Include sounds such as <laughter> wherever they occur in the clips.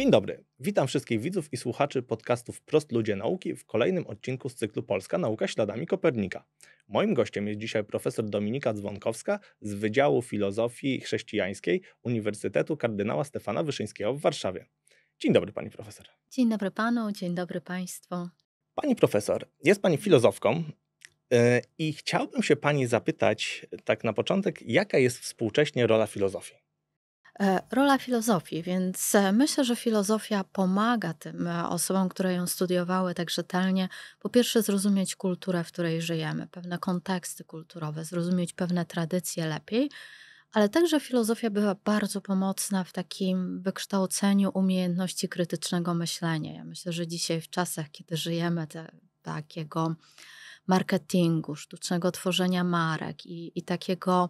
Dzień dobry. Witam wszystkich widzów i słuchaczy podcastów Prost Ludzie Nauki w kolejnym odcinku z cyklu Polska Nauka śladami Kopernika. Moim gościem jest dzisiaj profesor Dominika Dzwonkowska z Wydziału Filozofii Chrześcijańskiej Uniwersytetu Kardynała Stefana Wyszyńskiego w Warszawie. Dzień dobry pani profesor. Dzień dobry panu, dzień dobry państwu. Pani profesor, jest pani filozofką, y, i chciałbym się Pani zapytać, tak na początek, jaka jest współcześnie rola filozofii? E, rola filozofii, więc e, myślę, że filozofia pomaga tym e, osobom, które ją studiowały tak rzetelnie, po pierwsze zrozumieć kulturę, w której żyjemy, pewne konteksty kulturowe, zrozumieć pewne tradycje lepiej, ale także filozofia była bardzo pomocna w takim wykształceniu umiejętności krytycznego myślenia. Ja myślę, że dzisiaj w czasach, kiedy żyjemy te, takiego marketingu, sztucznego tworzenia marek i, i takiego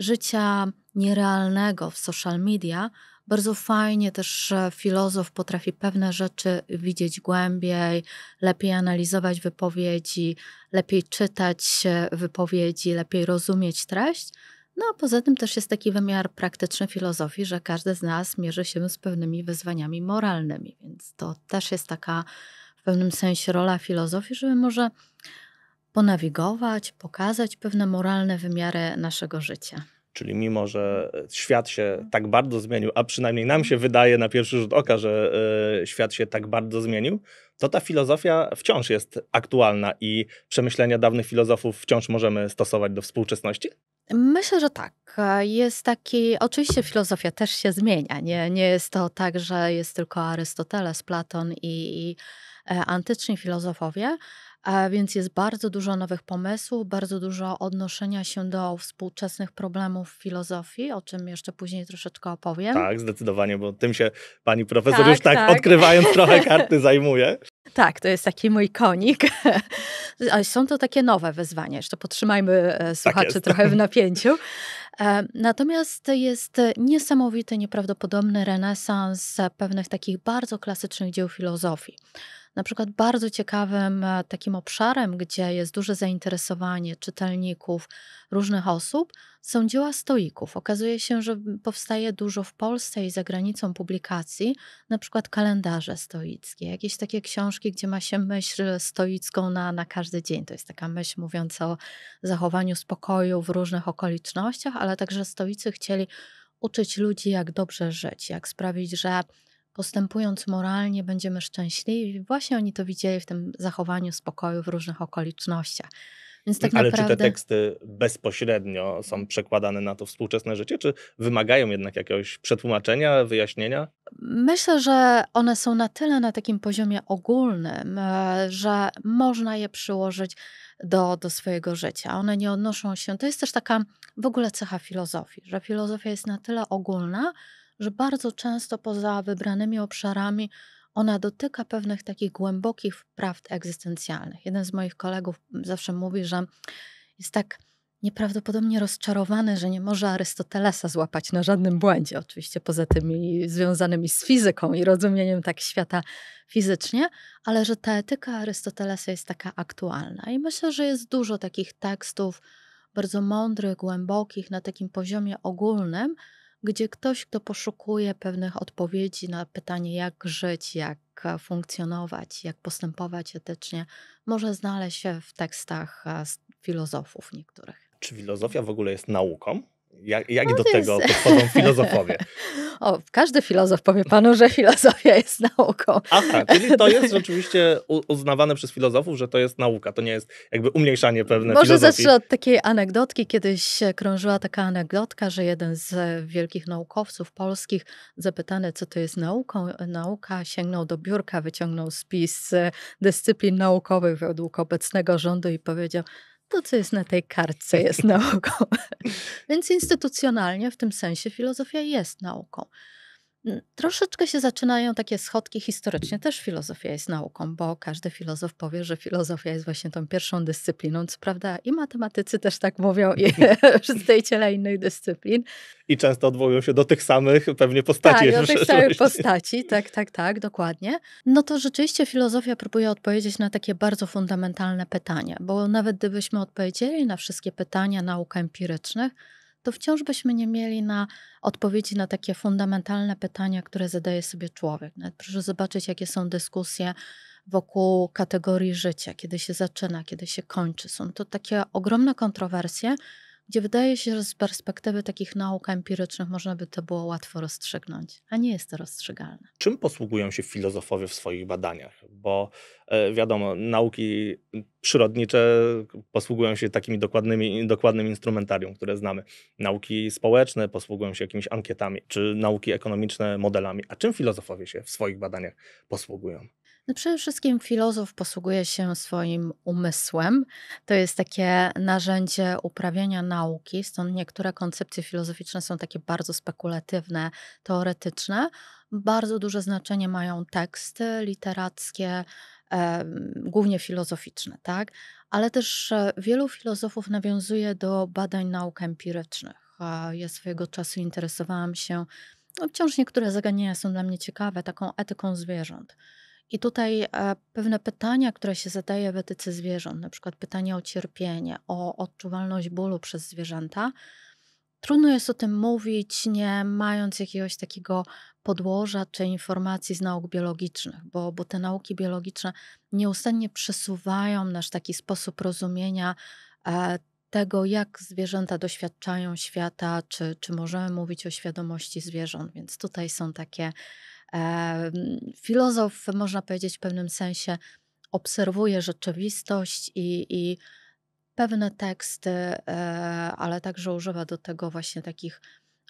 życia nierealnego w social media, bardzo fajnie też filozof potrafi pewne rzeczy widzieć głębiej, lepiej analizować wypowiedzi, lepiej czytać e, wypowiedzi, lepiej rozumieć treść. No a poza tym też jest taki wymiar praktyczny filozofii, że każdy z nas mierzy się z pewnymi wyzwaniami moralnymi, więc to też jest taka w pewnym sensie rola filozofii, żeby może ponawigować, pokazać pewne moralne wymiary naszego życia. Czyli mimo, że mhm. świat się mhm. tak bardzo zmienił, a przynajmniej nam się mhm. wydaje na pierwszy rzut oka, że e, świat się tak bardzo zmienił, to ta filozofia wciąż jest aktualna i przemyślenia dawnych filozofów wciąż możemy stosować do współczesności? Myślę, że tak. Jest taki, oczywiście filozofia też się zmienia. Nie, nie jest to tak, że jest tylko Arystoteles, Platon i, i e, antyczni filozofowie, więc jest bardzo dużo nowych pomysłów, bardzo dużo odnoszenia się do współczesnych problemów filozofii, o czym jeszcze później troszeczkę opowiem. Tak, zdecydowanie, bo tym się pani profesor tak, już tak, tak odkrywając trochę <laughs> karty zajmuje. Tak, to jest taki mój konik. Ale <laughs> są to takie nowe wyzwania. Jeszcze podtrzymajmy e, tak słuchaczy tak trochę w <laughs> napięciu. E, natomiast jest niesamowity, nieprawdopodobny renesans e, pewnych takich bardzo klasycznych dzieł filozofii. Na przykład bardzo ciekawym e, takim obszarem, gdzie jest duże zainteresowanie czytelników, różnych osób, są dzieła stoików. Okazuje się, że powstaje dużo w Polsce i za granicą publikacji, na przykład kalendarze stoickie, jakieś takie książki, gdzie ma się myśl stoicką na, na każdy dzień. To jest taka myśl mówiąca o zachowaniu spokoju w różnych okolicznościach, ale także stoicy chcieli uczyć ludzi, jak dobrze żyć, jak sprawić, że postępując moralnie, będziemy szczęśliwi. Właśnie oni to widzieli w tym zachowaniu spokoju w różnych okolicznościach. Tak mm, Ale naprawdę... czy te teksty bezpośrednio są przekładane na to współczesne życie, czy wymagają jednak jakiegoś przetłumaczenia, wyjaśnienia? Myślę, że one są na tyle na takim poziomie ogólnym, e, że można je przyłożyć do, do swojego życia. One nie odnoszą się. To jest też taka w ogóle cecha filozofii, że filozofia jest na tyle ogólna, że bardzo często poza wybranymi obszarami ona dotyka pewnych takich głębokich prawd egzystencjalnych. Jeden z moich kolegów zawsze mówi, że jest tak nieprawdopodobnie rozczarowany, że nie może Arystotelesa złapać na żadnym błędzie, oczywiście poza tymi związanymi z fizyką i rozumieniem tak świata fizycznie, ale że ta etyka Arystotelesa jest taka aktualna. I myślę, że jest dużo takich tekstów bardzo mądrych, głębokich, na takim poziomie ogólnym, gdzie ktoś, kto poszukuje pewnych odpowiedzi na pytanie, jak żyć, jak e, funkcjonować, jak postępować etycznie, może znaleźć się w tekstach e, filozofów niektórych. Czy filozofia w ogóle jest nauką? Jak, jak no do tego jest... podchodzą filozofowie? <laughs> O, każdy filozof powie panu, że filozofia jest nauką. Aha, tak, czyli to <laughs> jest rzeczywiście uznawane przez filozofów, że to jest nauka, to nie jest jakby umniejszanie pewne Może filozofii. zacznę od takiej anegdotki. Kiedyś krążyła taka anegdotka, że jeden z wielkich naukowców polskich, zapytany co to jest nauką, nauka, sięgnął do biurka, wyciągnął spis e, dyscyplin naukowych według obecnego rządu i powiedział, to, co jest na tej kartce, jest <laughs> nauką. <laughs> Więc instytucjonalnie w tym sensie filozofia jest nauką troszeczkę się zaczynają takie schodki historycznie. Też filozofia jest nauką, bo każdy filozof powie, że filozofia jest właśnie tą pierwszą dyscypliną, co prawda i matematycy też tak mówią, i <laughs> <laughs> przedstawiciele innych dyscyplin. I często odwołują się do tych samych pewnie postaci. Tak, do tych <laughs> samych postaci, tak, tak, tak, dokładnie. No to rzeczywiście filozofia próbuje odpowiedzieć na takie bardzo fundamentalne pytania, bo nawet gdybyśmy odpowiedzieli na wszystkie pytania nauk empirycznych, to wciąż byśmy nie mieli na odpowiedzi na takie fundamentalne pytania, które zadaje sobie człowiek. Nawet proszę zobaczyć, jakie są dyskusje wokół kategorii życia, kiedy się zaczyna, kiedy się kończy. Są to takie ogromne kontrowersje, gdzie wydaje się, że z perspektywy takich nauk empirycznych można by to było łatwo rozstrzygnąć, a nie jest to rozstrzygalne. Czym posługują się filozofowie w swoich badaniach? Bo e, wiadomo, nauki przyrodnicze posługują się takimi dokładnymi, dokładnym instrumentarium, które znamy. Nauki społeczne posługują się jakimiś ankietami, czy nauki ekonomiczne modelami. A czym filozofowie się w swoich badaniach posługują? No przede wszystkim filozof posługuje się swoim umysłem. To jest takie narzędzie uprawiania nauki, stąd niektóre koncepcje filozoficzne są takie bardzo spekulatywne, teoretyczne. Bardzo duże znaczenie mają teksty literackie, e, głównie filozoficzne, tak? Ale też e, wielu filozofów nawiązuje do badań nauk empirycznych. E, ja swojego czasu interesowałam się, no wciąż niektóre zagadnienia są dla mnie ciekawe, taką etyką zwierząt i tutaj e, pewne pytania, które się zadaje w etyce zwierząt, na przykład pytanie o cierpienie, o odczuwalność bólu przez zwierzęta, trudno jest o tym mówić, nie mając jakiegoś takiego podłoża czy informacji z nauk biologicznych, bo, bo te nauki biologiczne nieustannie przesuwają nasz taki sposób rozumienia e, tego, jak zwierzęta doświadczają świata, czy, czy możemy mówić o świadomości zwierząt. Więc tutaj są takie Filozof, można powiedzieć, w pewnym sensie obserwuje rzeczywistość i, i pewne teksty, e, ale także używa do tego właśnie takich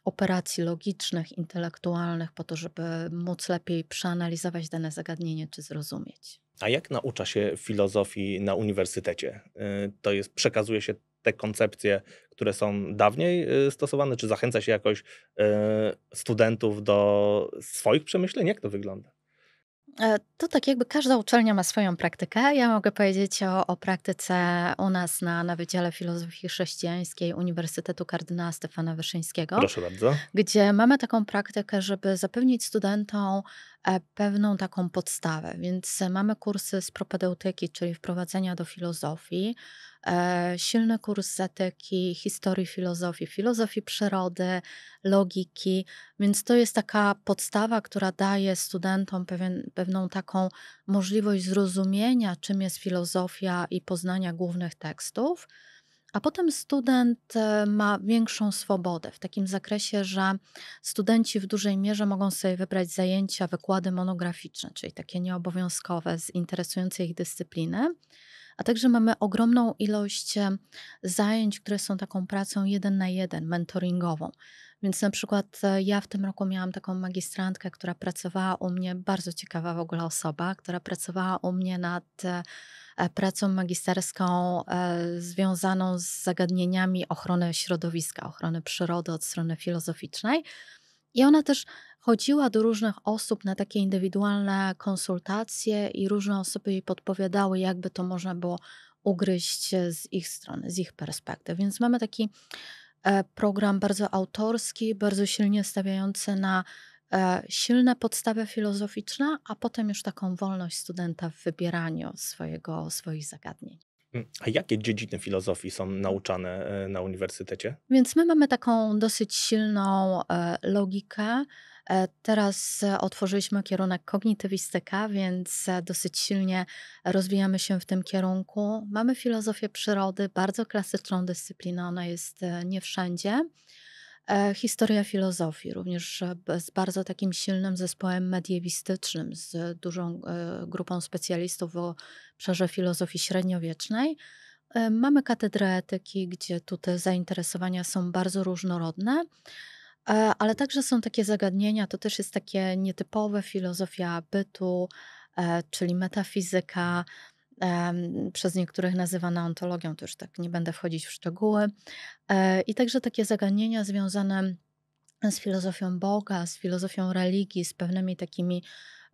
operacji logicznych, intelektualnych, po to, żeby móc lepiej przeanalizować dane zagadnienie czy zrozumieć. A jak naucza się filozofii na uniwersytecie? E, to jest, przekazuje się te koncepcje, które są dawniej y, stosowane? Czy zachęca się jakoś y, studentów do swoich przemyśleń? Jak to wygląda? E, to tak jakby każda uczelnia ma swoją praktykę. Ja mogę powiedzieć o, o praktyce u nas na, na Wydziale Filozofii Chrześcijańskiej Uniwersytetu Kardynała Stefana Wyszyńskiego. Proszę bardzo. Gdzie mamy taką praktykę, żeby zapewnić studentom E, pewną taką podstawę. Więc mamy kursy z propedeutyki, czyli wprowadzenia do filozofii, e, silny kurs z etyki, historii filozofii, filozofii przyrody, logiki. Więc to jest taka podstawa, która daje studentom pewien, pewną taką możliwość zrozumienia, czym jest filozofia i poznania głównych tekstów. A potem student e, ma większą swobodę w takim zakresie, że studenci w dużej mierze mogą sobie wybrać zajęcia, wykłady monograficzne, czyli takie nieobowiązkowe z interesującej ich dyscypliny. A także mamy ogromną ilość e, zajęć, które są taką pracą jeden na jeden, mentoringową. Więc na przykład e, ja w tym roku miałam taką magistrantkę, która pracowała u mnie, bardzo ciekawa w ogóle osoba, która pracowała u mnie nad E, pracą magisterską e, związaną z zagadnieniami ochrony środowiska, ochrony przyrody od strony filozoficznej. I ona też chodziła do różnych osób na takie indywidualne konsultacje, i różne osoby jej podpowiadały, jakby to można było ugryźć z ich strony, z ich perspektyw. Więc mamy taki e, program bardzo autorski, bardzo silnie stawiający na E, silna podstawa filozoficzna, a potem już taką wolność studenta w wybieraniu swojego, swoich zagadnień. Mm, a jakie dziedziny filozofii są nauczane e, na uniwersytecie? Więc my mamy taką dosyć silną e, logikę. Teraz otworzyliśmy kierunek kognitywistyka, więc dosyć silnie rozwijamy się w tym kierunku. Mamy filozofię przyrody, bardzo klasyczną dyscyplinę, ona jest nie wszędzie. E, historia filozofii, również z bardzo takim silnym zespołem mediewistycznym, z dużą e, grupą specjalistów w obszarze filozofii średniowiecznej. E, mamy katedrę etyki, gdzie tutaj zainteresowania są bardzo różnorodne, ale także są takie zagadnienia, to też jest takie nietypowe filozofia bytu, czyli metafizyka, przez niektórych nazywana ontologią, to już tak nie będę wchodzić w szczegóły. E, I także takie zagadnienia związane z filozofią Boga, z filozofią religii, z pewnymi takimi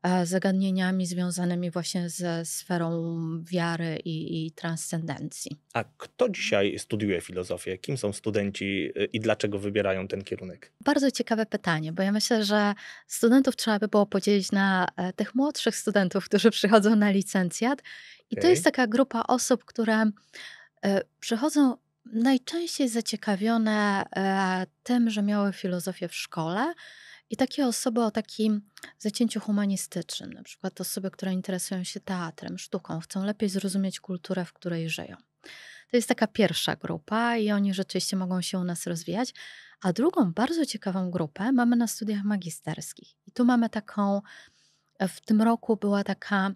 E, zagadnieniami związanymi właśnie ze sferą wiary i, i transcendencji. A kto dzisiaj studiuje filozofię? Kim są studenci y, i dlaczego wybierają ten kierunek? Bardzo ciekawe pytanie, bo ja myślę, że studentów trzeba by było podzielić na e, tych młodszych studentów, którzy przychodzą na licencjat. I okay. to jest taka grupa osób, które e, przychodzą najczęściej zaciekawione tym, że miały filozofię w szkole, i takie osoby o takim zacięciu humanistycznym, na przykład osoby, które interesują się teatrem, sztuką, chcą lepiej zrozumieć kulturę, w której żyją. To jest taka pierwsza grupa i oni rzeczywiście mogą się u nas rozwijać. A drugą bardzo ciekawą grupę mamy na studiach magisterskich. I tu mamy taką, e, w tym roku była taka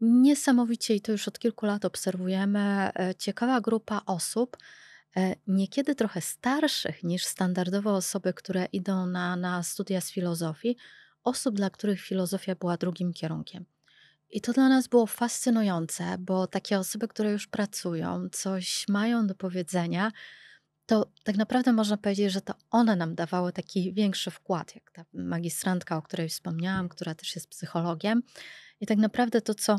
niesamowicie, i to już od kilku lat obserwujemy, e, ciekawa grupa osób, E, niekiedy trochę starszych niż standardowo osoby, które idą na, na studia z filozofii, osób, dla których filozofia była drugim kierunkiem. I to dla nas było fascynujące, bo takie osoby, które już pracują, coś mają do powiedzenia, to tak naprawdę można powiedzieć, że to one nam dawały taki większy wkład, jak ta magistrantka, o której wspomniałam, która też jest psychologiem. I tak naprawdę to, co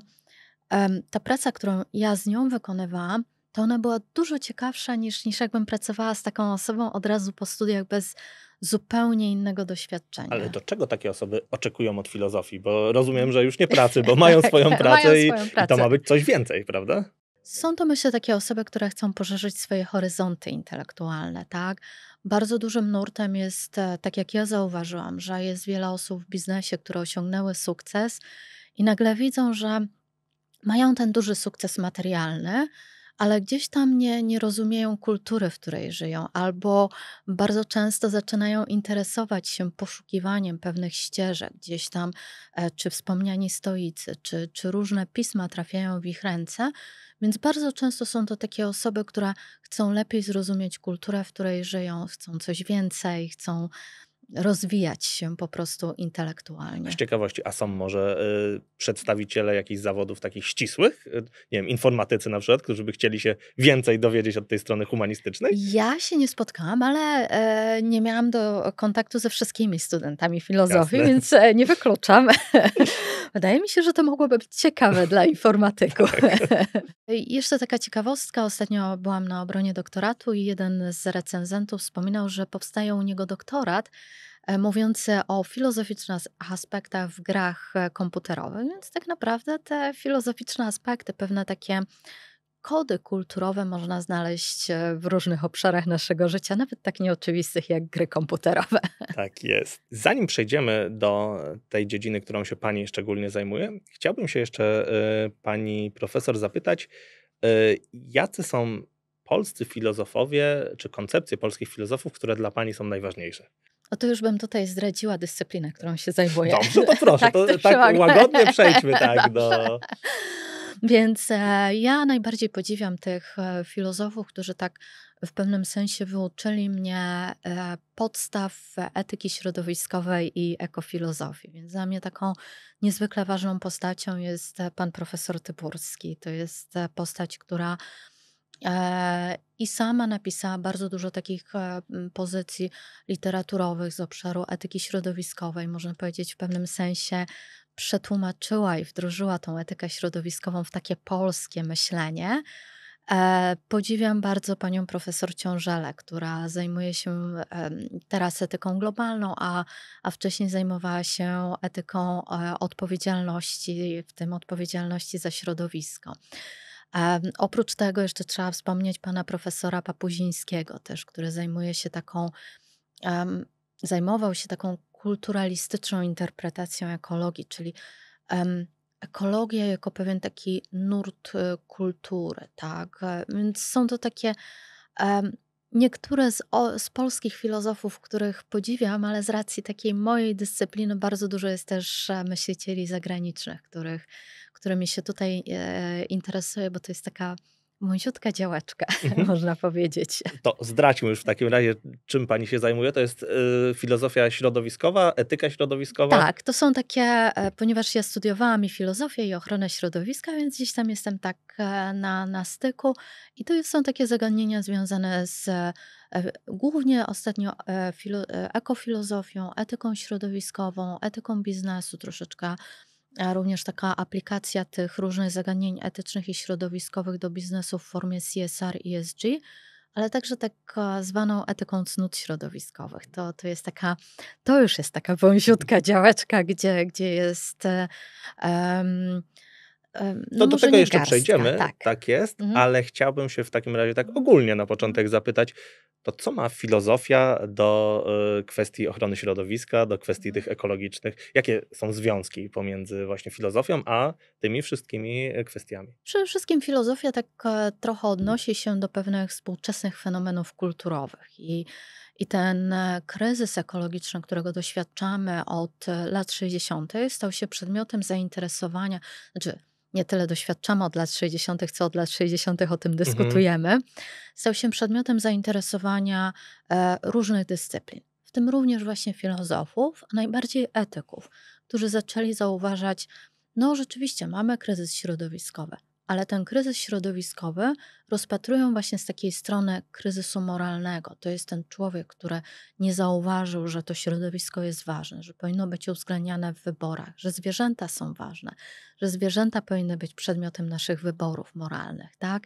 ta praca, którą ja z nią wykonywałam, to ona była dużo ciekawsza niż, niż jakbym pracowała z taką osobą od razu po studiach bez zupełnie innego doświadczenia. Ale do czego takie osoby oczekują od filozofii? Bo rozumiem, że już nie <laughs> pracy, bo mają tak, swoją tak, pracę, mają i, swoją pracę. i to ma być coś więcej, prawda? Są to, myślę, takie osoby, które chcą poszerzyć swoje horyzonty intelektualne, tak? Bardzo dużym nurtem jest, e, tak jak ja zauważyłam, że jest wiele osób w biznesie, które osiągnęły sukces i nagle widzą, że mają ten duży sukces materialny, ale gdzieś tam nie, nie rozumieją kultury, w której żyją, albo bardzo często zaczynają interesować się poszukiwaniem pewnych ścieżek, gdzieś tam, e, czy wspomniani stoicy, czy, czy różne pisma trafiają w ich ręce. Więc bardzo często są to takie osoby, które chcą lepiej zrozumieć kulturę, w której żyją, chcą coś więcej, chcą rozwijać się po prostu intelektualnie. Z ciekawości, a są może y, przedstawiciele jakichś zawodów takich ścisłych, y, nie wiem, informatycy na przykład, którzy by chcieli się więcej dowiedzieć od tej strony humanistycznej? Ja się nie spotkałam, ale y, nie miałam do kontaktu ze wszystkimi studentami filozofii, Jasne. więc e, nie wykluczam. <laughs> Wydaje mi się, że to mogłoby być ciekawe dla <laughs> informatyków. tak. <laughs> Jeszcze taka ciekawostka. Ostatnio byłam na obronie doktoratu i jeden z recenzentów wspominał, że powstaje u niego doktorat, E, mówiący o filozoficznych aspektach w grach e, komputerowych. Więc tak naprawdę te filozoficzne aspekty, pewne takie kody kulturowe można znaleźć e, w różnych obszarach naszego życia, nawet tak nieoczywistych jak gry komputerowe. <laughs> Tak jest. Zanim przejdziemy do tej dziedziny, którą się Pani szczególnie zajmuje, chciałbym się jeszcze Pani profesor zapytać, jacy są polscy filozofowie, czy koncepcje polskich filozofów, które dla Pani są najważniejsze? O no to już bym tutaj zdradziła dyscyplinę, którą się zajmuję. Dobrze, to proszę, <laughs> tak, to, tak łagodnie przejdźmy <laughs> tak do... Więc e, ja najbardziej podziwiam tych e, filozofów, którzy tak w pewnym sensie wyuczyli mnie e, podstaw etyki środowiskowej i ekofilozofii. Więc dla mnie taką niezwykle ważną postacią jest pan profesor Tyburski. To jest postać, która E, I sama napisała bardzo dużo takich e, pozycji literaturowych z obszaru etyki środowiskowej, można powiedzieć w pewnym sensie przetłumaczyła i wdrożyła tą etykę środowiskową w takie polskie myślenie. E, podziwiam bardzo panią profesor Ciążelę, która zajmuje się teraz etyką globalną, a, a wcześniej zajmowała się etyką odpowiedzialności, w tym odpowiedzialności za środowisko. Oprócz tego jeszcze trzeba wspomnieć pana profesora Papuzińskiego też, który zajmuje się taką, zajmował się taką kulturalistyczną interpretacją ekologii, czyli ekologia jako pewien taki nurt y, kultury, tak? Więc są to takie Niektóre z, o, z, polskich filozofów, których podziwiam, ale z racji takiej mojej dyscypliny, bardzo dużo jest też e, myślicieli zagranicznych, których, którymi się tutaj e, bo to jest taka Mąsiutka działaczka, <laughs> mhm. można powiedzieć. To zdradźmy już w takim razie, czym pani się zajmuje. To jest y, filozofia środowiskowa, etyka środowiskowa? Tak, to są takie, e, ponieważ ja studiowałam i filozofię, i ochronę środowiska, więc gdzieś tam jestem tak e, na, na styku. I to są takie zagadnienia związane z e, głównie ostatnio filo, ekofilozofią, etyką środowiskową, etyką biznesu troszeczkę a również taka aplikacja tych różnych zagadnień etycznych i środowiskowych do biznesu w formie CSR i ESG, ale także tak zwaną etyką cnót środowiskowych. To, to jest taka, to już jest taka wąsiutka działeczka, gdzie, gdzie jest um, no, no do tego jeszcze garstka, przejdziemy, tak, tak jest, mhm. ale chciałbym się w takim razie tak ogólnie na początek zapytać, to co ma filozofia do y, kwestii ochrony środowiska, do kwestii mhm. tych ekologicznych? Jakie są związki pomiędzy właśnie filozofią a tymi wszystkimi y, kwestiami? Przede wszystkim filozofia tak e, trochę mhm. odnosi się do pewnych współczesnych fenomenów kulturowych i i ten e, kryzys ekologiczny, którego doświadczamy od e, lat 60., stał się przedmiotem zainteresowania, znaczy nie tyle doświadczamy od lat 60., co od lat 60. o tym mhm. dyskutujemy, mhm. stał się przedmiotem zainteresowania e, różnych dyscyplin, w tym również właśnie filozofów, a najbardziej etyków, którzy zaczęli zauważać, no rzeczywiście mamy kryzys środowiskowy, ale ten kryzys środowiskowy rozpatrują właśnie z takiej strony kryzysu moralnego. To jest ten człowiek, który nie zauważył, że to środowisko jest ważne, że powinno być uwzględniane w wyborach, że zwierzęta są ważne, że zwierzęta powinny być przedmiotem naszych wyborów moralnych, tak?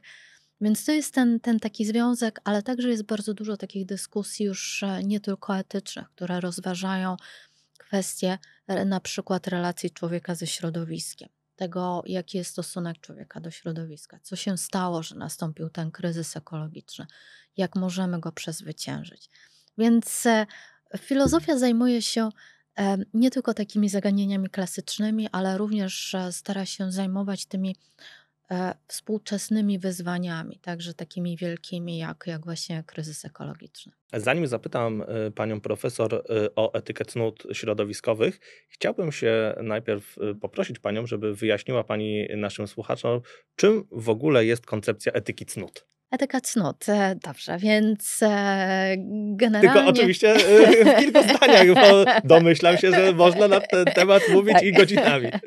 Więc to jest ten, ten taki związek, ale także jest bardzo dużo takich dyskusji już e, nie tylko etycznych, które rozważają kwestie e, na przykład relacji człowieka ze środowiskiem tego, jaki jest stosunek człowieka do środowiska, co się stało, że nastąpił ten kryzys ekologiczny, jak możemy go przezwyciężyć. Więc e, filozofia zajmuje się e, nie tylko takimi zagadnieniami klasycznymi, ale również e, stara się zajmować tymi E, współczesnymi wyzwaniami, także takimi wielkimi jak, jak właśnie kryzys ekologiczny. Zanim zapytam e, panią profesor e, o etykiet nut środowiskowych, chciałbym się najpierw poprosić panią, żeby wyjaśniła pani naszym słuchaczom, czym w ogóle jest koncepcja etyki cnót. Etyka cnót, dobrze, więc generalnie... Tylko oczywiście w kilku zdaniach, bo domyślam się, że można na ten temat mówić tak. i godzinami. <laughs>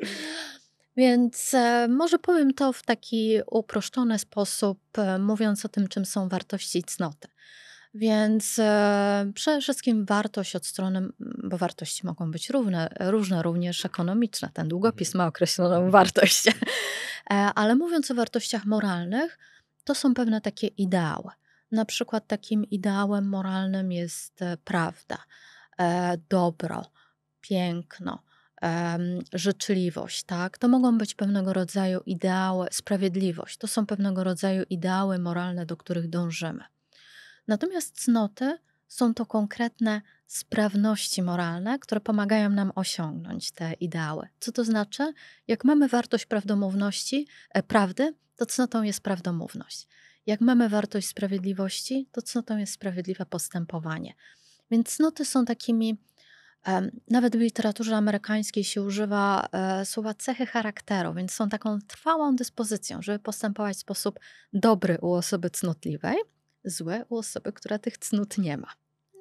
Więc e, może powiem to w taki uproszczony sposób, e, mówiąc o tym, czym są wartości i cnoty. Więc e, przede wszystkim wartość od strony, bo wartości mogą być równe, różne, również ekonomiczne. Ten długopis mhm. ma określoną mhm. wartość. Ale mówiąc o wartościach moralnych, to są pewne takie ideały. Na przykład takim ideałem moralnym jest prawda, dobro, piękno um, życzliwość, tak? To mogą być pewnego rodzaju ideały, sprawiedliwość, to są pewnego rodzaju ideały moralne, do których dążymy. Natomiast cnoty są to konkretne sprawności moralne, które pomagają nam osiągnąć te ideały. Co to znaczy? Jak mamy wartość prawdomówności, e, prawdy, to cnotą jest prawdomówność. Jak mamy wartość sprawiedliwości, to cnotą jest sprawiedliwe postępowanie. Więc cnoty są takimi nawet w literaturze amerykańskiej się używa e, słowa cechy charakteru, więc są taką trwałą dyspozycją, żeby postępować w sposób dobry u osoby cnotliwej, złe u osoby, która tych cnót nie ma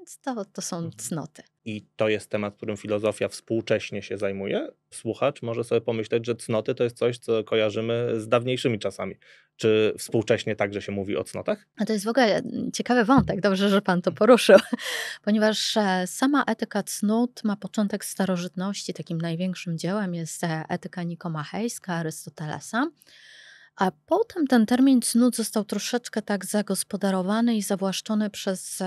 więc to, to są mhm. cnoty. I to jest temat, którym filozofia współcześnie się zajmuje. Słuchacz może sobie pomyśleć, że cnoty to jest coś, co kojarzymy z dawniejszymi czasami. Czy współcześnie także się mówi o cnotach? A to jest w ogóle e, ciekawy wątek, dobrze, że pan to mhm. poruszył, <laughs> ponieważ e, sama etyka cnót ma początek starożytności. Takim największym dziełem jest e, etyka nikomachejska Arystotelesa. A potem ten termin cnót został troszeczkę tak zagospodarowany i zawłaszczony przez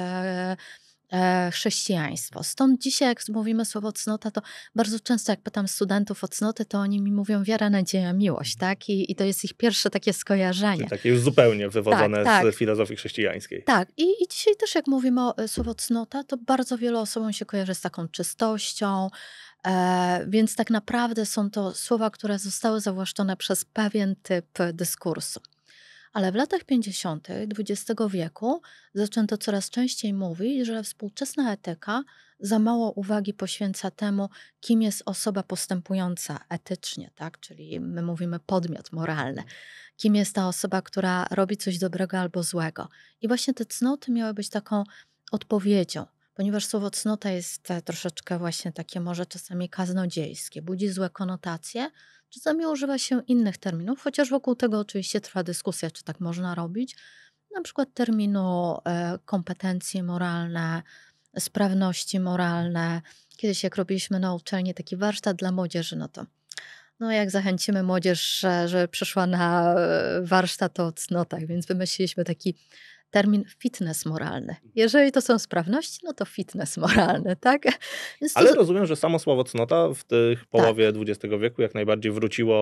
E, chrześcijaństwo. Stąd dzisiaj, jak mówimy słowo cnota, to bardzo często, jak pytam studentów o cnoty, to oni mi mówią wiara, nadzieja, miłość, mhm. tak? I, i to jest ich pierwsze takie skojarzenie. Czyli takie już zupełnie wywodzone tak, tak. z filozofii chrześcijańskiej. Tak. I, I dzisiaj też, jak mówimy o e, słowo cnota, to bardzo wielu osobom się kojarzy z taką czystością, e, więc tak naprawdę są to słowa, które zostały zawłaszczone przez pewien typ dyskursu ale w latach 50. XX wieku zaczęto coraz częściej mówić, że współczesna etyka za mało uwagi poświęca temu, kim jest osoba postępująca etycznie, tak? czyli my mówimy podmiot moralny, kim jest ta osoba, która robi coś dobrego albo złego. I właśnie te cnoty miały być taką odpowiedzią ponieważ słowo cnota jest troszeczkę właśnie takie może czasami kaznodziejskie, budzi złe konotacje, Czasami używa się innych terminów, chociaż wokół tego oczywiście trwa dyskusja, czy tak można robić. Na przykład terminu e, kompetencje moralne, sprawności moralne. Kiedyś jak robiliśmy na uczelni taki warsztat dla młodzieży, no to no jak zachęcimy młodzież, żeby przyszła na e, warsztat o cnotach, więc wymyśliliśmy taki termin fitness moralny. Mhm. Jeżeli to są sprawności, no to fitness moralny, tak? <laughs> Więc Ale to... rozumiem, że samo słowo cnota w tych tak. połowie tak. XX wieku jak najbardziej wróciło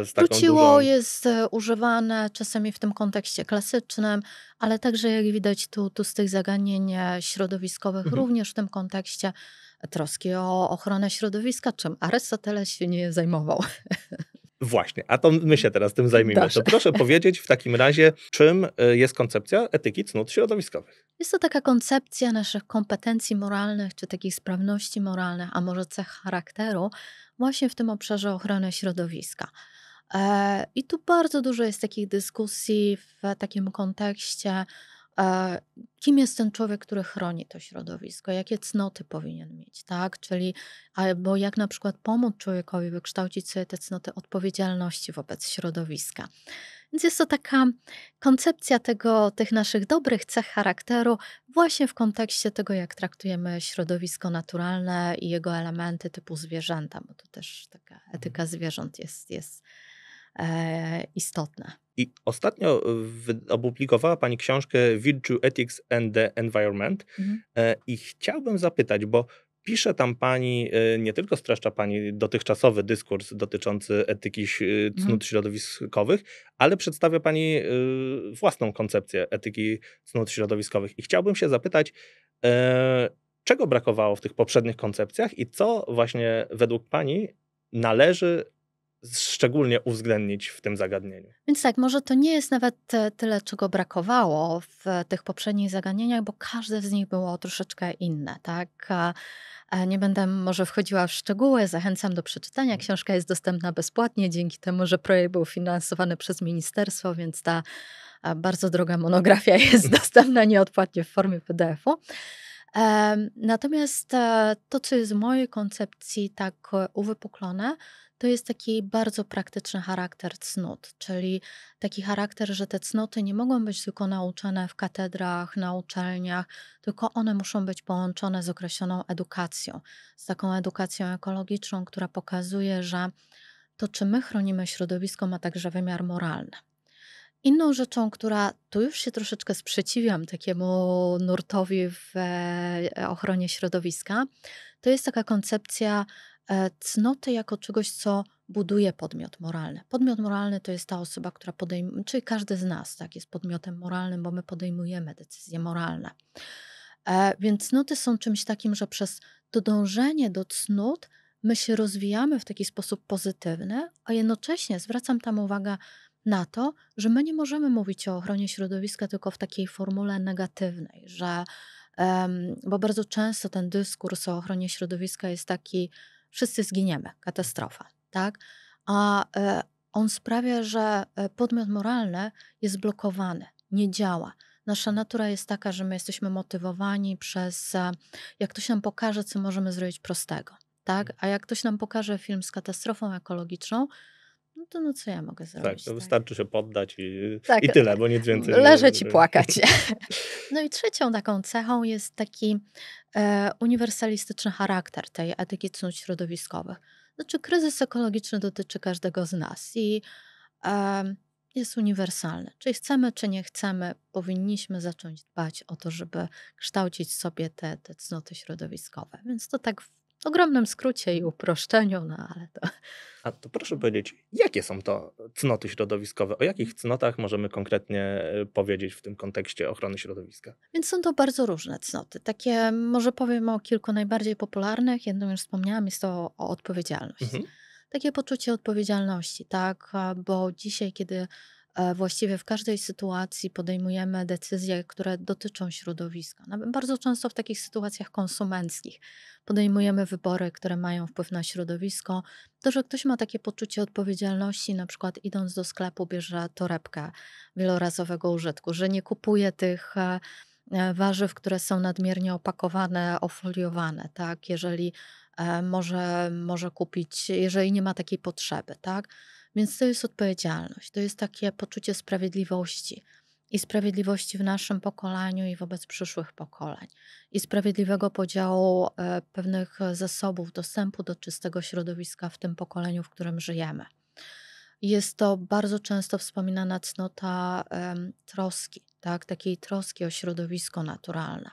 e, z taką Wróciło, dużą... jest e, używane czasami w tym kontekście klasycznym, ale także jak widać tu, tu z tych zagadnień e, środowiskowych, mhm. również w tym kontekście troski o ochronę środowiska, czym Arystoteles się nie zajmował. <laughs> Właśnie, a to my się teraz tym zajmiemy. Dobrze. Tak. To proszę powiedzieć w takim razie, czym e, jest koncepcja etyki cnót środowiskowych? Jest to taka koncepcja naszych kompetencji moralnych, czy takich sprawności moralnych, a może cech charakteru, właśnie w tym obszarze ochrony środowiska. E, I tu bardzo dużo jest takich dyskusji w takim kontekście kim jest ten człowiek, który chroni to środowisko, jakie cnoty powinien mieć, tak? Czyli albo jak na przykład pomóc człowiekowi wykształcić sobie te cnoty odpowiedzialności wobec środowiska. Więc jest to taka koncepcja tego, tych naszych dobrych cech charakteru, właśnie w kontekście tego, jak traktujemy środowisko naturalne i jego elementy typu zwierzęta, bo to też taka mhm. etyka zwierząt jest, jest e, istotna. I ostatnio e, opublikowała Pani książkę Virtue Ethics and the Environment mhm. E, i chciałbym zapytać, bo pisze tam Pani, e, nie tylko streszcza Pani dotychczasowy dyskurs dotyczący etyki mhm. cnót mhm. środowiskowych, ale przedstawia Pani własną koncepcję etyki cnót środowiskowych. I chciałbym się zapytać, czego brakowało w tych poprzednich koncepcjach i co właśnie według Pani należy szczególnie uwzględnić w tym zagadnieniu. Więc tak, może to nie jest nawet tyle, czego brakowało w tych poprzednich zagadnieniach, bo każde z nich było troszeczkę inne, tak? Nie będę może wchodziła w szczegóły, zachęcam do przeczytania. Mhm. Książka jest dostępna bezpłatnie dzięki temu, że projekt był finansowany przez ministerstwo, więc ta bardzo droga monografia <laughs> jest mhm. dostępna nieodpłatnie w formie PDF-u. Natomiast e, to, co jest w mojej koncepcji tak e, uwypuklone, to jest taki bardzo praktyczny charakter cnót, czyli taki charakter, że te cnoty nie mogą być tylko nauczane w katedrach, na uczelniach, tylko one muszą być połączone z określoną edukacją, z taką edukacją ekologiczną, która pokazuje, że to, czy my chronimy środowisko, ma także wymiar moralny. Inną rzeczą, która tu już się troszeczkę sprzeciwiam takiemu nurtowi w e, ochronie środowiska, to jest taka koncepcja E, cnoty jako czegoś, co buduje podmiot moralny. Podmiot moralny to jest ta osoba, która podejmuje, czyli każdy z nas tak, jest podmiotem moralnym, bo my podejmujemy decyzje moralne. E, więc cnoty są czymś takim, że przez to dążenie do cnót my się rozwijamy w taki sposób pozytywny, a jednocześnie zwracam tam uwagę na to, że my nie możemy mówić o ochronie środowiska tylko w takiej formule negatywnej, że bo bardzo często ten dyskurs o ochronie środowiska jest taki wszyscy zginiemy, katastrofa, tak? A e, on sprawia, że e, podmiot moralny jest blokowany, nie działa. Nasza natura jest taka, że my jesteśmy motywowani przez, e, jak ktoś nam pokaże, co możemy zrobić prostego, tak? Mm. A jak ktoś nam pokaże film z katastrofą ekologiczną, no to no co ja mogę tak, zrobić? Tak, to wystarczy tak? się poddać i, tak, i tyle, bo nic więcej. Leżeć nie... i płakać. <laughs> no i trzecią taką cechą jest taki e, uniwersalistyczny charakter tej etyki cnót środowiskowych. Znaczy kryzys ekologiczny dotyczy każdego z nas i e, jest uniwersalny. czy chcemy, czy nie chcemy, powinniśmy zacząć dbać o to, żeby kształcić sobie te, te cnoty środowiskowe. Więc to tak w ogromnym skrócie i uproszczeniu, no ale to. A to proszę powiedzieć, jakie są to cnoty środowiskowe? O jakich cnotach możemy konkretnie e, powiedzieć w tym kontekście ochrony środowiska? Więc są to bardzo różne cnoty. Takie, może powiem o kilku najbardziej popularnych. Jedną już wspomniałam, jest to odpowiedzialność. Mhm. Takie poczucie odpowiedzialności, tak? Bo dzisiaj, kiedy E, właściwie w każdej sytuacji podejmujemy decyzje, które dotyczą środowiska. No, bardzo często w takich sytuacjach konsumenckich podejmujemy wybory, które mają wpływ na środowisko. To, że ktoś ma takie poczucie odpowiedzialności, na przykład idąc do sklepu, bierze torebkę wielorazowego użytku, że nie kupuje tych e, e, warzyw, które są nadmiernie opakowane, ofoliowane, tak? Jeżeli może, może kupić, jeżeli nie ma takiej potrzeby, tak? Więc to jest odpowiedzialność, to jest takie poczucie sprawiedliwości i sprawiedliwości w naszym pokoleniu i wobec przyszłych pokoleń, i sprawiedliwego podziału e, pewnych zasobów dostępu do czystego środowiska w tym pokoleniu, w którym żyjemy. Jest to bardzo często wspominana cnota troski, tak? takiej troski o środowisko naturalne.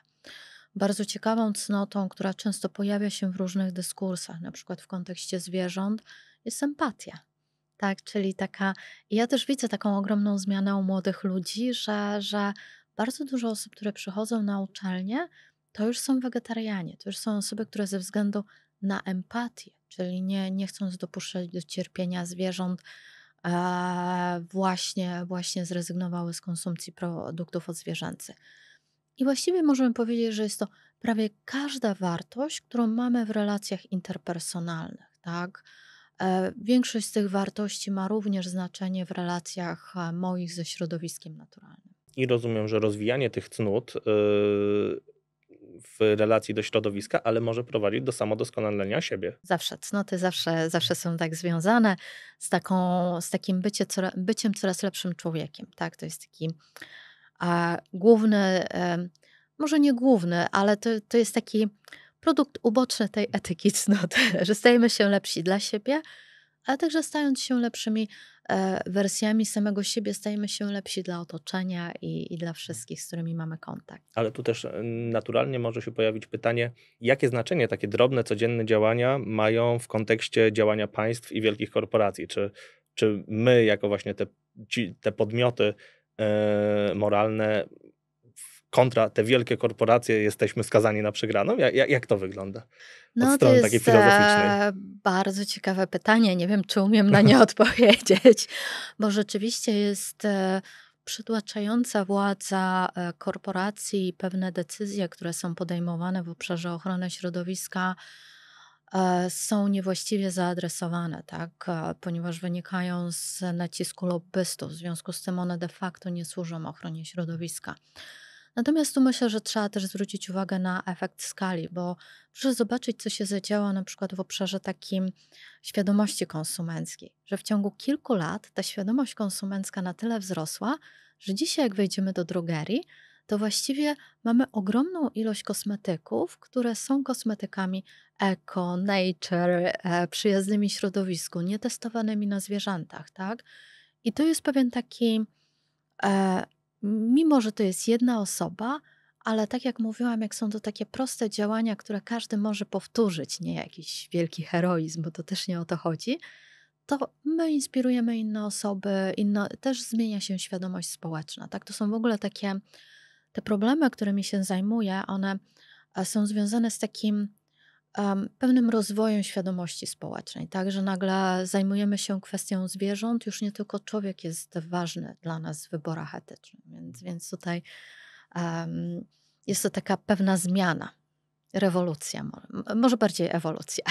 Bardzo ciekawą cnotą, która często pojawia się w różnych dyskursach, na przykład w kontekście zwierząt, jest empatia tak? Czyli taka, ja też widzę taką ogromną zmianę u młodych ludzi, że, że bardzo dużo osób, które przychodzą na uczelnię, to już są wegetarianie, to już są osoby, które ze względu na empatię, czyli nie, nie chcąc dopuszczać do cierpienia zwierząt, e, właśnie, właśnie zrezygnowały z konsumpcji produktów odzwierzęcych. I właściwie możemy powiedzieć, że jest to prawie każda wartość, którą mamy w relacjach interpersonalnych, tak? E, większość z tych wartości ma również znaczenie w relacjach e, moich ze środowiskiem naturalnym. I rozumiem, że rozwijanie tych cnót y, w relacji do środowiska, ale może prowadzić do samodoskonalenia siebie. Zawsze cnoty zawsze, zawsze są tak związane z, taką, z takim bycie, byciem coraz lepszym człowiekiem. Tak? To jest taki a, główny, może nie główny, ale to, to jest taki produkt uboczny tej etyki cnoty, <laughs> że stajemy się lepsi dla siebie, ale także stając się lepszymi e, wersjami samego siebie, stajemy się lepsi dla otoczenia i, i, dla wszystkich, z którymi mamy kontakt. Ale tu też e, naturalnie może się pojawić pytanie, jakie znaczenie takie drobne, codzienne działania mają w kontekście działania państw i wielkich korporacji? Czy, czy my, jako właśnie te, ci, te podmioty, e, moralne kontra te wielkie korporacje jesteśmy skazani na przegraną? Jak, jak to wygląda? Od no, strony to jest takiej filozoficznej. E, bardzo ciekawe pytanie. Nie wiem, czy umiem na nie <laughs> odpowiedzieć, bo rzeczywiście jest e, przytłaczająca władza e, korporacji i pewne decyzje, które są podejmowane w obszarze ochrony środowiska, są niewłaściwie zaadresowane, tak? ponieważ wynikają z nacisku lobbystów. W związku z tym one de facto nie służą ochronie środowiska. Natomiast tu myślę, że trzeba też zwrócić uwagę na efekt skali, bo proszę zobaczyć, co się zadziało na przykład w obszarze takim świadomości konsumenckiej, że w ciągu kilku lat ta świadomość konsumencka na tyle wzrosła, że dzisiaj jak wejdziemy do drogerii, to właściwie mamy ogromną ilość kosmetyków, które są kosmetykami eco, nature, e, przyjaznymi środowisku, nietestowanymi na zwierzętach, tak? I to jest pewien taki e, mimo że to jest jedna osoba, ale tak jak mówiłam, jak są to takie proste działania, które każdy może powtórzyć, nie jakiś wielki heroizm, bo to też nie o to chodzi, to my inspirujemy inne osoby, inno, też zmienia się świadomość społeczna. Tak? To są w ogóle takie te problemy, którymi się zajmuję, one e, są związane z takim um, pewnym rozwojem świadomości społecznej, Także nagle zajmujemy się kwestią zwierząt, już nie tylko człowiek jest ważny dla nas w wyborach etycznych, więc, więc tutaj um, jest to taka pewna zmiana. Rewolucja, może, może bardziej ewolucja.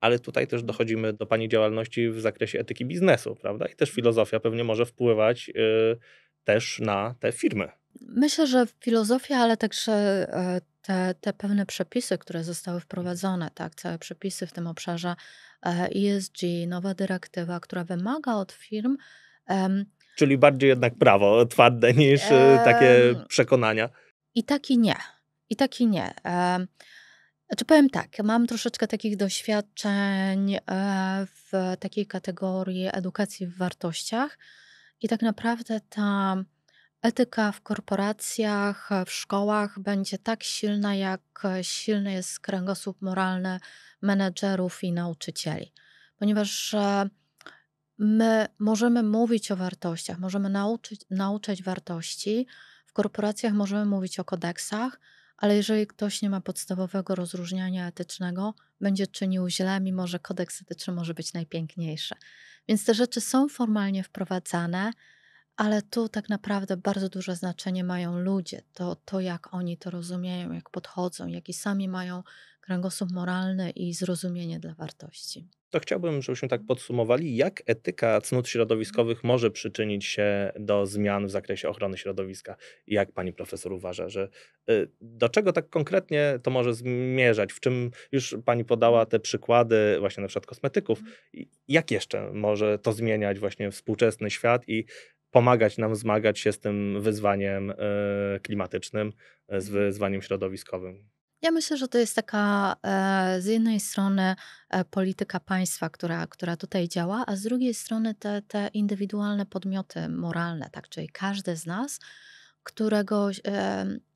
Ale tutaj też dochodzimy do Pani działalności w zakresie etyki biznesu, prawda? I też filozofia pewnie może wpływać y, też na te firmy. Myślę, że filozofia, ale także e, te, te pewne przepisy, które zostały wprowadzone, tak, całe przepisy w tym obszarze ESG, e nowa dyrektywa, która wymaga od firm. Um, Czyli bardziej jednak prawo twarde niż um, takie przekonania. I taki nie. I taki nie. Um, znaczy powiem tak, mam troszeczkę takich doświadczeń e, w takiej kategorii edukacji w wartościach i tak naprawdę ta etyka w korporacjach, w szkołach będzie tak silna, jak e, silny jest kręgosłup moralny menedżerów i nauczycieli. Ponieważ e, my możemy mówić o wartościach, możemy nauczyć, nauczać wartości, w korporacjach możemy mówić o kodeksach, ale jeżeli ktoś nie ma podstawowego rozróżniania etycznego, będzie czynił źle, mimo że kodeks etyczny może być najpiękniejszy. Więc te rzeczy są formalnie wprowadzane, ale tu tak naprawdę bardzo duże znaczenie mają ludzie, to, to jak oni to rozumieją, jak podchodzą, jaki sami mają kręgosłup moralny i zrozumienie dla wartości. To chciałbym, żebyśmy tak podsumowali, jak etyka cnót środowiskowych może przyczynić się do zmian w zakresie ochrony środowiska. Jak pani profesor uważa, że y, do czego tak konkretnie to może zmierzać? W czym już pani podała te przykłady, właśnie na przykład kosmetyków? Mhm. Jak jeszcze może to zmieniać właśnie współczesny świat i pomagać nam zmagać się z tym wyzwaniem e, klimatycznym, e, z wyzwaniem środowiskowym. Ja myślę, że to jest taka e, z jednej strony polityka państwa, która, która tutaj działa, a z drugiej strony te, te indywidualne podmioty moralne, tak, czyli każdy z nas, którego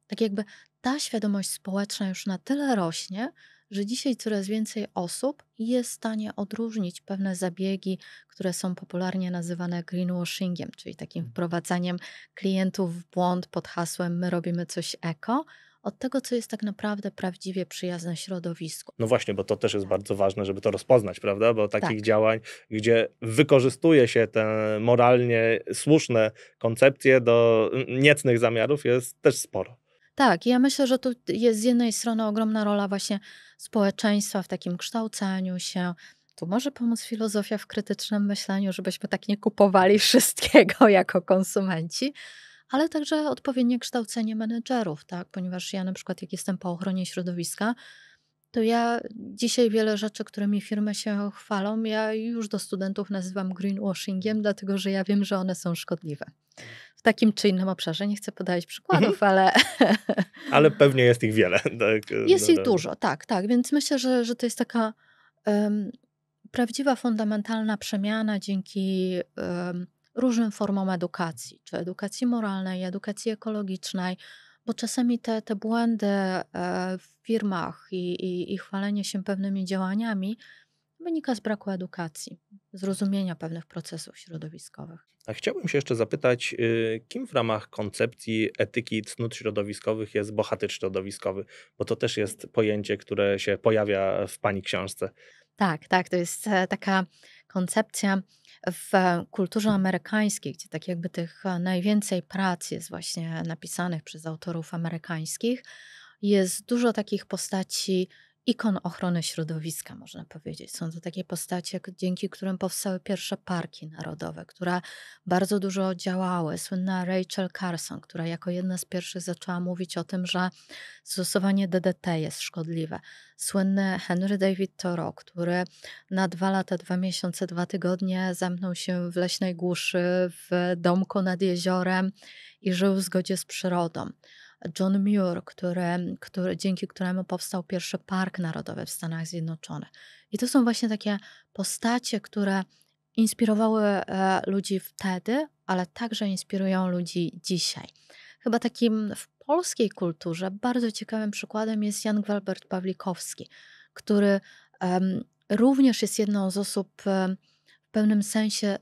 tak jakby ta świadomość społeczna już na tyle rośnie, że dzisiaj coraz więcej osób jest w stanie odróżnić pewne zabiegi, które są popularnie nazywane greenwashingiem, czyli takim mm. wprowadzaniem klientów w błąd pod hasłem my robimy coś eko, od tego, co jest tak naprawdę prawdziwie przyjazne środowisku. No właśnie, bo to też jest bardzo ważne, żeby to rozpoznać, prawda? Bo takich tak. działań, gdzie wykorzystuje się te moralnie słuszne koncepcje do niecnych zamiarów, jest też sporo. Tak, ja myślę, że tu jest z jednej strony ogromna rola właśnie społeczeństwa w takim kształceniu się. Tu może pomóc filozofia w krytycznym myśleniu, żebyśmy tak nie kupowali <laughs> wszystkiego jako konsumenci, ale także odpowiednie kształcenie menedżerów, tak? Ponieważ ja na przykład jak jestem po ochronie środowiska, to ja dzisiaj wiele rzeczy, którymi firmy się chwalą, ja już do studentów nazywam greenwashingiem, dlatego że ja wiem, że one są szkodliwe w takim czy innym obszarze. Nie chcę podawać przykładów, mhm. ale. <laughs> ale pewnie jest ich wiele. <laughs> Tak? Jest no, ich no. dużo, tak, tak. Więc myślę, że, że to jest taka um, prawdziwa, fundamentalna przemiana dzięki um, różnym formom edukacji, czy edukacji moralnej, edukacji ekologicznej. Bo czasami te, te błędy e, w firmach i, i, i chwalenie się pewnymi działaniami wynika z braku edukacji, zrozumienia pewnych procesów środowiskowych. A chciałbym się jeszcze zapytać, y, kim w ramach koncepcji etyki cnót środowiskowych jest bohater środowiskowy? Bo to też jest pojęcie, które się pojawia w Pani książce. Tak, tak, to jest e, taka koncepcja w kulturze amerykańskiej, gdzie tak jakby tych e, najwięcej prac jest właśnie napisanych przez autorów amerykańskich, jest dużo takich postaci ikon ochrony środowiska, można powiedzieć. Są to takie postacie, dzięki którym powstały pierwsze parki narodowe, które bardzo dużo działały. Słynna Rachel Carson, która jako jedna z pierwszych zaczęła mówić o tym, że stosowanie DDT jest szkodliwe. Słynny Henry David Thoreau, który na dwa lata, dwa miesiące, dwa tygodnie zamknął się w leśnej głuszy, w domku nad jeziorem i żył w zgodzie z przyrodą. John Muir, który, który, dzięki któremu powstał pierwszy park narodowy w Stanach Zjednoczonych. I to są właśnie takie postacie, które inspirowały e, ludzi wtedy, ale także inspirują ludzi dzisiaj. Chyba takim w polskiej kulturze bardzo ciekawym przykładem jest Jan Gwalbert Pawlikowski, który e, również jest jedną z osób e, w pewnym sensie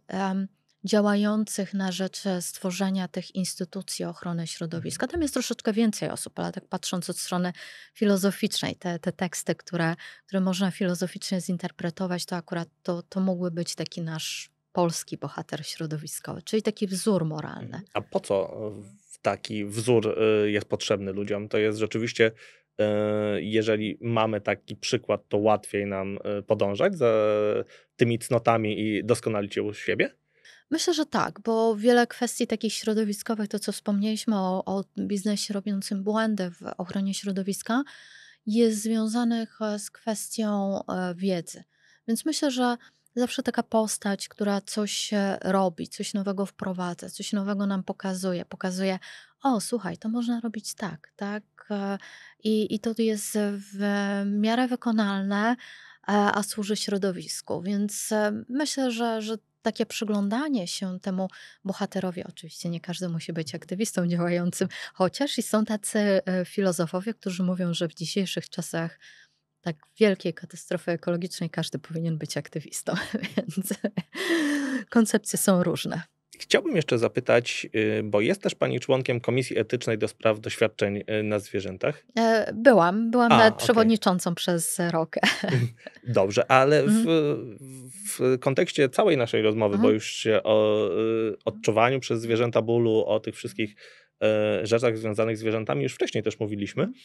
działających na rzecz stworzenia tych instytucji ochrony środowiska. Mhm. Tam jest troszeczkę więcej osób, ale tak patrząc od strony filozoficznej, te, te teksty, które, które można filozoficznie zinterpretować, to akurat to, to mógłby być taki nasz polski bohater środowiskowy, czyli taki wzór moralny. A po co taki wzór y, jest potrzebny ludziom? To jest rzeczywiście y, jeżeli mamy taki przykład, to łatwiej nam y, podążać za tymi cnotami i doskonalić się u siebie? Myślę, że tak, bo wiele kwestii takich środowiskowych, to co wspomnieliśmy o, o biznesie robiącym błędy w ochronie środowiska, jest związanych e, z kwestią e, wiedzy. Więc myślę, że zawsze taka postać, która coś robi, coś nowego wprowadza, coś nowego nam pokazuje, pokazuje, o słuchaj, to można robić tak, tak, e, i, i to jest w miarę wykonalne, a służy środowisku. Więc myślę, że, że takie przyglądanie się temu bohaterowi. Oczywiście nie każdy musi być aktywistą działającym, chociaż i są tacy e, filozofowie, którzy mówią, że w dzisiejszych czasach tak wielkiej katastrofy ekologicznej każdy powinien być aktywistą, <laughs> więc koncepcje są różne. Chciałbym jeszcze zapytać, y, bo jest też Pani członkiem Komisji Etycznej do Spraw Doświadczeń y, na Zwierzętach? E, byłam, byłam a, nawet okay. przewodniczącą przez rok. <laughs> Dobrze, ale mhm. w, w kontekście całej naszej rozmowy, mhm. bo już się o y, odczuwaniu przez zwierzęta bólu, o tych wszystkich e, rzeczach związanych z zwierzętami już wcześniej też mówiliśmy mhm.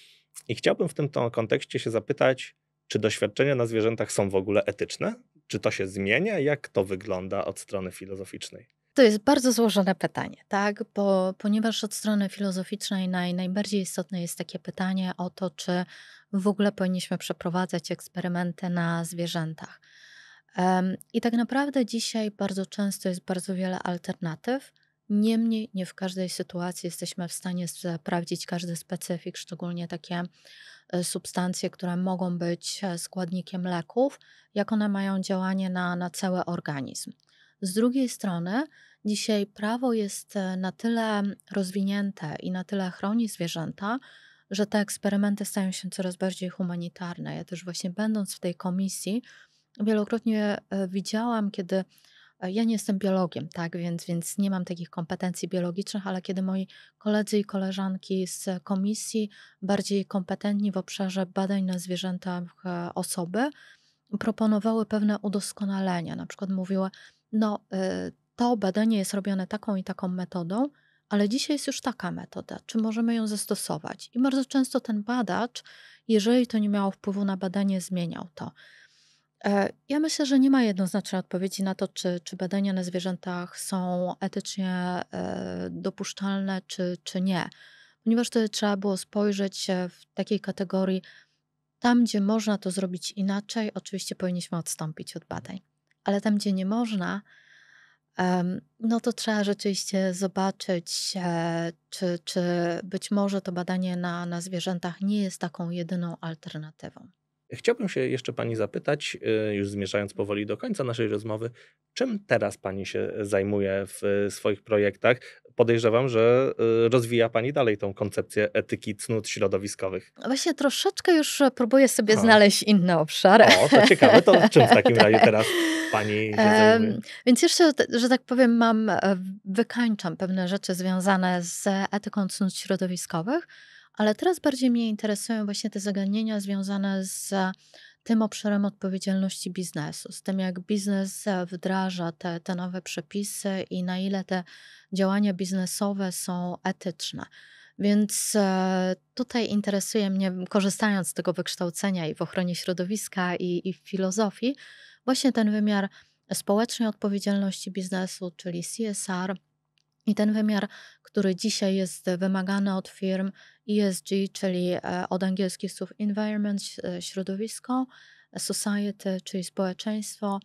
i chciałbym w tym kontekście się zapytać, czy doświadczenia na zwierzętach są w ogóle etyczne? Czy to się zmienia? Jak to wygląda od strony filozoficznej? To jest bardzo złożone pytanie, tak? Bo, ponieważ od strony filozoficznej naj, najbardziej istotne jest takie pytanie o to, czy w ogóle powinniśmy przeprowadzać eksperymenty na zwierzętach. Um, I tak naprawdę dzisiaj bardzo często jest bardzo wiele alternatyw. Niemniej nie w każdej sytuacji jesteśmy w stanie sprawdzić każdy specyfik, szczególnie takie e, substancje, które mogą być e, składnikiem leków, jak one mają działanie na, na cały organizm. Z drugiej strony, dzisiaj prawo jest e, na tyle rozwinięte i na tyle chroni zwierzęta, że te eksperymenty stają się coraz bardziej humanitarne. Ja też właśnie będąc w tej komisji, wielokrotnie e, widziałam, kiedy e, ja nie jestem biologiem, tak, więc, więc nie mam takich kompetencji biologicznych, ale kiedy moi koledzy i koleżanki z komisji, bardziej kompetentni w obszarze badań na zwierzętach osoby, proponowały pewne udoskonalenia, na przykład mówiły, no y, to badanie jest robione taką i taką metodą, ale dzisiaj jest już taka metoda, czy możemy ją zastosować? I bardzo często ten badacz, jeżeli to nie miało wpływu na badanie, zmieniał to. E, ja myślę, że nie ma jednoznacznej odpowiedzi na to, czy, czy badania na zwierzętach są etycznie e, dopuszczalne, czy, czy nie, ponieważ to trzeba było spojrzeć w takiej kategorii, tam gdzie można to zrobić inaczej, oczywiście powinniśmy odstąpić od badań ale tam, gdzie nie można, no to trzeba rzeczywiście zobaczyć, e, czy, czy być może to badanie na, na zwierzętach nie jest taką jedyną alternatywą. Chciałbym się jeszcze Pani zapytać, e, już zmierzając powoli do końca naszej rozmowy, czym teraz Pani się zajmuje w swoich projektach? podejrzewam, że y, rozwija Pani dalej tą koncepcję etyki cnót środowiskowych. No właśnie troszeczkę już e, próbuję sobie o. znaleźć inne obszary. O, to ciekawe, to czym w <laughs> takim tak. razie teraz Pani e, Więc jeszcze, że tak powiem, mam, e, wykańczam pewne rzeczy związane z etyką cnót środowiskowych, ale teraz bardziej mnie interesują właśnie te zagadnienia związane z tym obszarem odpowiedzialności biznesu, z tym jak biznes wdraża te, te nowe przepisy i na ile te działania biznesowe są etyczne. Więc e, tutaj interesuje mnie, korzystając z tego wykształcenia i w ochronie środowiska, i, i w filozofii, właśnie ten wymiar społecznej odpowiedzialności biznesu, czyli CSR, i ten wymiar który dzisiaj jest wymagany od firm ESG, czyli e, od angielskich słów environment, e, środowisko, society, czyli społeczeństwo,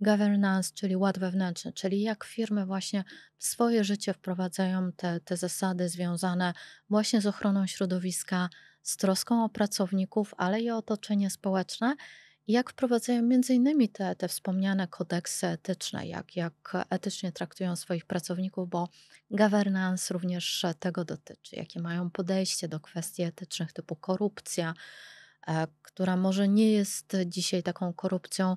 governance, czyli ład wewnętrzny, czyli jak firmy właśnie w swoje życie wprowadzają te, te zasady związane właśnie z ochroną środowiska, z troską o pracowników, ale i otoczenie społeczne jak wprowadzają m.in. Te, te wspomniane kodeksy etyczne, jak, jak etycznie traktują swoich pracowników, bo governance również tego dotyczy, jakie mają podejście do kwestii etycznych typu korupcja, e, która może nie jest dzisiaj taką korupcją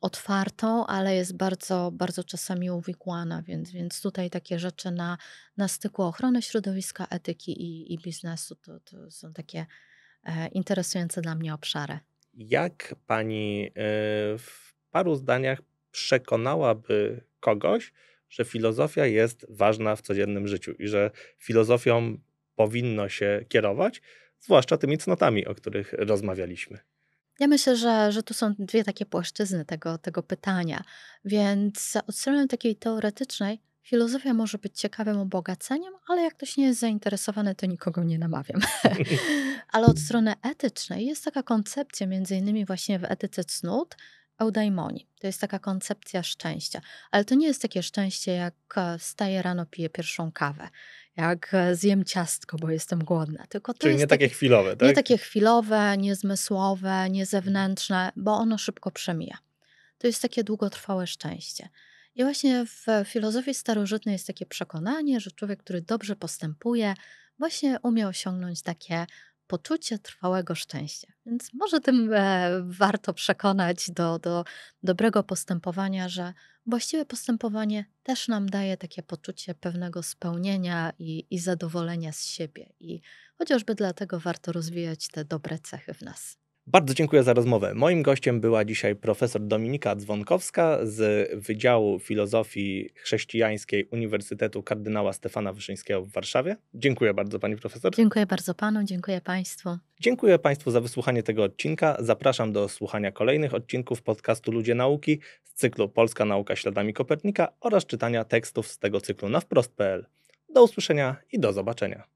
otwartą, ale jest bardzo, bardzo czasami uwikłana, więc, więc tutaj takie rzeczy na, na styku ochrony środowiska, etyki i, i biznesu to, to są takie e, interesujące dla mnie obszary. Jak pani e, w paru zdaniach przekonałaby kogoś, że filozofia jest ważna w codziennym życiu i że filozofią powinno się kierować, zwłaszcza tymi cnotami, o których rozmawialiśmy? Ja myślę, że, że tu są dwie takie płaszczyzny tego, tego pytania. Więc od strony takiej teoretycznej, Filozofia może być ciekawym ubogaceniem, ale jak ktoś nie jest zainteresowany, to nikogo nie namawiam. <laughs> <laughs> ale od strony etycznej jest taka koncepcja, między innymi właśnie w etyce cnót, eudaimonii. To jest taka koncepcja szczęścia. Ale to nie jest takie szczęście, jak e, wstaję rano, piję pierwszą kawę, jak e, zjem ciastko, bo jestem głodna. Tylko to Czyli jest nie takie, tak- tak? takie chwilowe, tak? Nie takie chwilowe, niezmysłowe, niezewnętrzne, bo ono szybko przemija. To jest takie długotrwałe szczęście. I właśnie w filozofii starożytnej jest takie przekonanie, że człowiek, który dobrze postępuje, właśnie umie osiągnąć takie poczucie trwałego szczęścia. Więc może tym e, warto przekonać do, do dobrego postępowania, że właściwe postępowanie też nam daje takie poczucie pewnego spełnienia i, i zadowolenia z siebie. I chociażby dlatego warto rozwijać te dobre cechy w nas. Bardzo dziękuję za rozmowę. Moim gościem była dzisiaj profesor Dominika Dzwonkowska z Wydziału Filozofii Chrześcijańskiej Uniwersytetu Kardynała Stefana Wyszyńskiego w Warszawie. Dziękuję bardzo pani profesor. Dziękuję bardzo panu, dziękuję państwu. Dziękuję państwu za wysłuchanie tego odcinka. Zapraszam do słuchania kolejnych odcinków podcastu Ludzie Nauki z cyklu Polska Nauka śladami Kopernika oraz czytania tekstów z tego cyklu na wprost.pl. Do usłyszenia i do zobaczenia.